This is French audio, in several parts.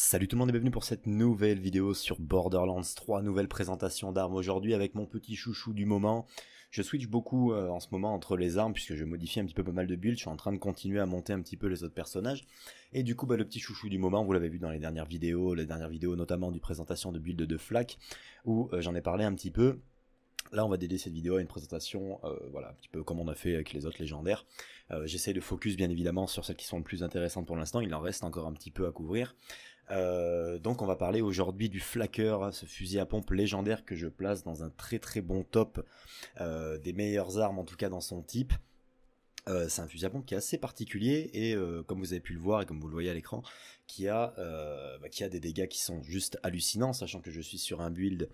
Salut tout le monde et bienvenue pour cette nouvelle vidéo sur Borderlands 3, nouvelle présentation d'armes aujourd'hui avec mon petit chouchou du moment. Je switch beaucoup euh, en ce moment entre les armes puisque je modifie un petit peu pas mal de builds, je suis en train de continuer à monter un petit peu les autres personnages. Et du coup bah, le petit chouchou du moment, vous l'avez vu dans les dernières vidéos, les dernières vidéos notamment du présentation de build de Flak où euh, j'en ai parlé un petit peu. Là, on va dédier cette vidéo à une présentation, euh, voilà, un petit peu comme on a fait avec les autres légendaires. J'essaie de focus bien évidemment sur celles qui sont les plus intéressantes pour l'instant, il en reste encore un petit peu à couvrir. Euh, donc on va parler aujourd'hui du Flaker, hein, ce fusil à pompe légendaire que je place dans un très très bon top euh, des meilleures armes en tout cas dans son type. Euh, c'est un fusil à pompe qui est assez particulier et comme vous avez pu le voir et comme vous le voyez à l'écran, qui a bah, qui a des dégâts qui sont juste hallucinants, sachant que je suis sur un build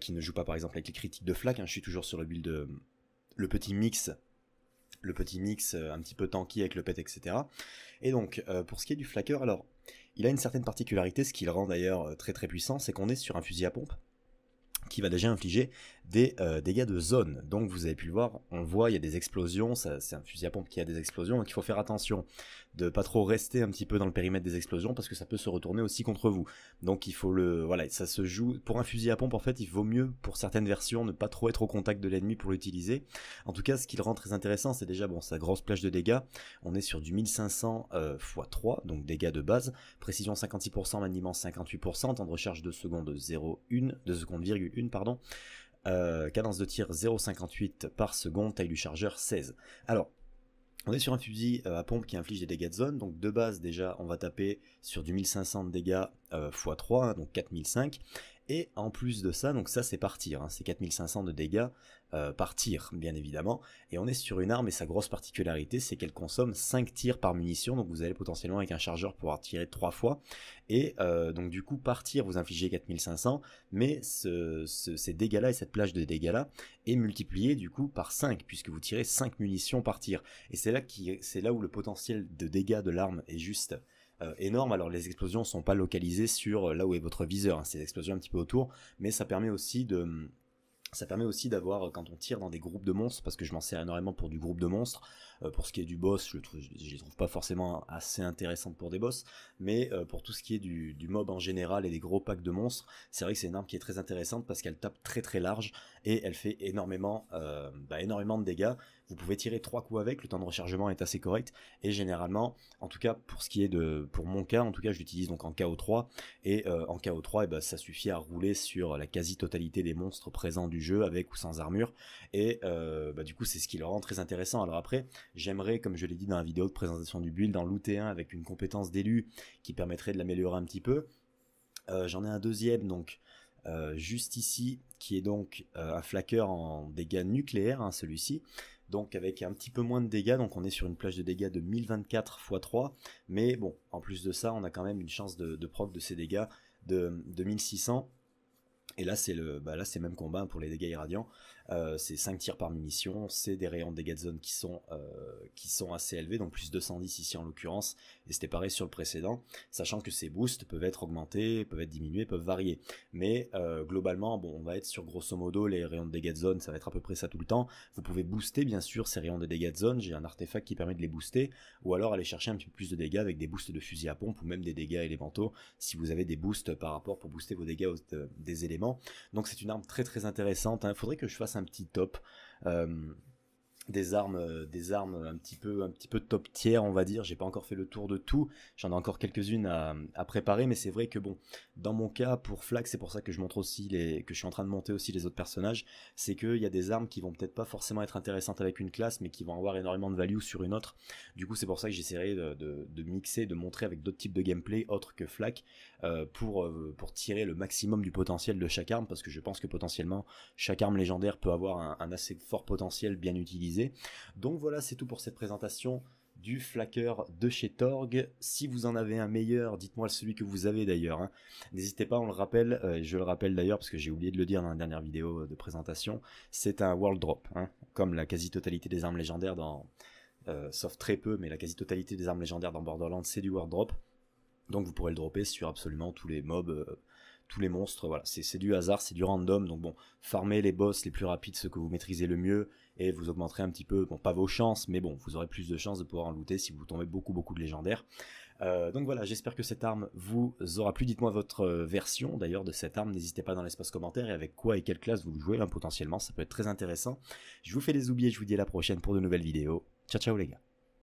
qui ne joue pas par exemple avec les critiques de flak, hein. je suis toujours sur le build le petit mix le petit mix euh, un petit peu tanky avec le pet, etc. Et donc, euh, pour ce qui est du flaqueur alors, il a une certaine particularité, ce qui le rend d'ailleurs euh, très très puissant, c'est qu'on est sur un fusil à pompe qui va déjà infliger des euh, dégâts de zone. Donc vous avez pu le voir, on voit, il y a des explosions, c'est un fusil à pompe qui a des explosions, donc il faut faire attention de pas trop rester un petit peu dans le périmètre des explosions parce que ça peut se retourner aussi contre vous. Donc il faut le... Voilà, ça se joue... Pour un fusil à pompe, en fait, il vaut mieux, pour certaines versions, ne pas trop être au contact de l'ennemi pour l'utiliser. En tout cas, ce qui le rend très intéressant, c'est déjà, bon, sa grosse plage de dégâts. On est sur du 1500 x 3, donc dégâts de base. Précision 56%, maniement 58%, temps de recharge de seconde 0,1, de seconde, pardon. Euh, cadence de tir 0,58 par seconde, taille du chargeur 16. Alors, on est sur un fusil euh, à pompe qui inflige des dégâts de zone, donc de base déjà on va taper sur du 1500 dégâts x3, euh, hein, donc 4005, et en plus de ça, donc ça c'est partir, hein, c'est 4500 de dégâts euh, par tir bien évidemment. Et on est sur une arme et sa grosse particularité c'est qu'elle consomme 5 tirs par munition, donc vous allez potentiellement avec un chargeur pouvoir tirer 3 fois. Et euh, donc du coup par tir vous infligez 4500, mais ces dégâts là et cette plage de dégâts là est multipliée du coup par 5 puisque vous tirez 5 munitions par tir. Et c'est là, là où le potentiel de dégâts de l'arme est juste euh, énorme. Alors les explosions sont pas localisées sur euh, là où est votre viseur, hein. c'est des explosions un petit peu autour, mais ça permet aussi de ça permet aussi d'avoir, quand on tire dans des groupes de monstres, parce que je m'en sers énormément pour du groupe de monstres, euh, pour ce qui est du boss, je, trouve, les trouve pas forcément assez intéressantes pour des boss, mais euh, pour tout ce qui est du, mob en général et des gros packs de monstres, c'est vrai que c'est une arme qui est très intéressante parce qu'elle tape très très large et elle fait énormément, euh, bah, énormément de dégâts. Vous pouvez tirer trois coups avec, le temps de rechargement est assez correct, et généralement, en tout cas pour ce qui est de, pour mon cas, en tout cas je l'utilise donc en KO3, et en KO3, eh ben, ça suffit à rouler sur la quasi-totalité des monstres présents du jeu avec ou sans armure. Et euh, bah, du coup, c'est ce qui le rend très intéressant. Alors après, j'aimerais, comme je l'ai dit dans la vidéo de présentation du build, en looter un avec une compétence d'élu qui permettrait de l'améliorer un petit peu. Euh, j'en ai un deuxième, donc euh, juste ici, qui est donc un flaqueur en dégâts nucléaires, hein, celui-ci. Donc avec un petit peu moins de dégâts, donc on est sur une plage de dégâts de 1024 x 3. Mais bon, en plus de ça, on a quand même une chance de, de de ces dégâts de, de 1600. Et là, c'est le, bah là, c'est même combat pour les dégâts irradiants. Euh, c'est 5 tirs par munition, c'est des rayons de dégâts de zone qui sont, euh, qui sont assez élevés, donc plus 210 ici en l'occurrence, et c'était pareil sur le précédent, sachant que ces boosts peuvent être augmentés, peuvent être diminués, peuvent varier. Mais euh, globalement, bon, on va être sur grosso modo les rayons de dégâts de zone, ça va être à peu près ça tout le temps. Vous pouvez booster bien sûr ces rayons de dégâts de zone, j'ai un artefact qui permet de les booster, ou alors aller chercher un petit peu plus de dégâts avec des boosts de fusil à pompe ou même des dégâts élémentaux si vous avez des boosts par rapport pour booster vos dégâts des éléments. Donc c'est une arme très très intéressante, il hein. faudrait que je fasse un petit top. Euh, des armes, euh, des armes un petit peu, un petit peu top tiers, on va dire. J'ai pas encore fait le tour de tout. J'en ai encore quelques-unes à, préparer, mais c'est vrai que bon, dans mon cas, pour Flak c'est pour ça que je montre aussi les, que je suis en train de monter aussi les autres personnages, c'est qu'il y a des armes qui vont peut-être pas forcément être intéressantes avec une classe, mais qui vont avoir énormément de value sur une autre. Du coup, c'est pour ça que j'essaierai de, mixer, de montrer avec d'autres types de gameplay autres que Flak euh, pour, euh, pour tirer le maximum du potentiel de chaque arme, parce que je pense que potentiellement chaque arme légendaire peut avoir un assez fort potentiel bien utilisé donc voilà, c'est tout pour cette présentation du flacker de chez Torg. Si vous en avez un meilleur, dites-moi celui que vous avez d'ailleurs. Hein. N'hésitez pas, on le rappelle, euh, je le rappelle d'ailleurs parce que j'ai oublié de le dire dans la dernière vidéo euh, de présentation, c'est un world drop, hein. comme la quasi-totalité des armes légendaires dans... Euh, sauf très peu, mais la quasi-totalité des armes légendaires dans Borderlands, c'est du world drop. Donc vous pourrez le dropper sur absolument tous les mobs tous les monstres. Voilà, c'est du hasard, c'est du random. Donc bon, farmez les boss les plus rapides, ceux que vous maîtrisez le mieux, et vous augmenterez un petit peu, bon, pas vos chances, mais bon, vous aurez plus de chances de pouvoir en looter si vous tombez beaucoup, beaucoup de légendaires. Euh, donc voilà, j'espère que cette arme vous aura plu. Dites-moi votre euh, version d'ailleurs de cette arme. N'hésitez pas dans l'espace commentaire et avec quoi et quelle classe vous jouez là hein, potentiellement. Ça peut être très intéressant. Je vous fais des oubliés, je vous dis à la prochaine pour de nouvelles vidéos. Ciao ciao les gars.